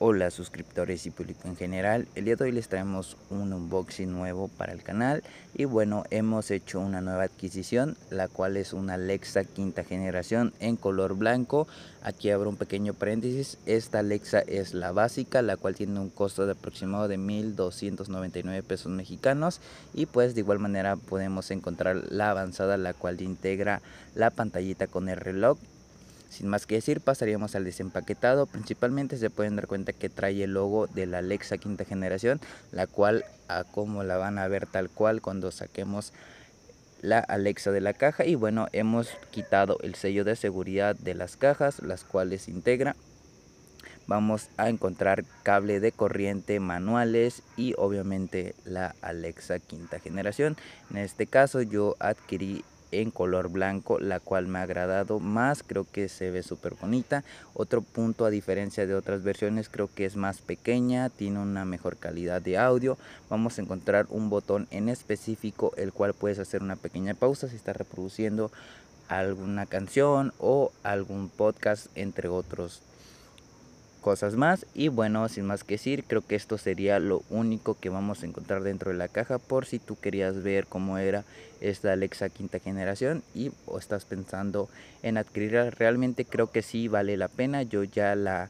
Hola suscriptores y público en general, el día de hoy les traemos un unboxing nuevo para el canal y bueno, hemos hecho una nueva adquisición, la cual es una Alexa quinta generación en color blanco. Aquí abro un pequeño paréntesis, esta Alexa es la básica, la cual tiene un costo de aproximado de 1.299 pesos mexicanos y pues de igual manera podemos encontrar la avanzada, la cual integra la pantallita con el reloj sin más que decir, pasaríamos al desempaquetado. Principalmente se pueden dar cuenta que trae el logo de la Alexa quinta generación, la cual a como la van a ver tal cual cuando saquemos la Alexa de la caja. Y bueno, hemos quitado el sello de seguridad de las cajas, las cuales integra. Vamos a encontrar cable de corriente, manuales y obviamente la Alexa quinta generación. En este caso yo adquirí en color blanco la cual me ha agradado más creo que se ve súper bonita otro punto a diferencia de otras versiones creo que es más pequeña tiene una mejor calidad de audio vamos a encontrar un botón en específico el cual puedes hacer una pequeña pausa si estás reproduciendo alguna canción o algún podcast entre otros cosas más y bueno sin más que decir creo que esto sería lo único que vamos a encontrar dentro de la caja por si tú querías ver cómo era esta Alexa quinta generación y o estás pensando en adquirirla realmente creo que sí vale la pena yo ya la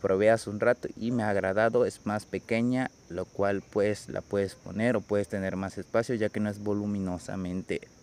probé hace un rato y me ha agradado es más pequeña lo cual pues la puedes poner o puedes tener más espacio ya que no es voluminosamente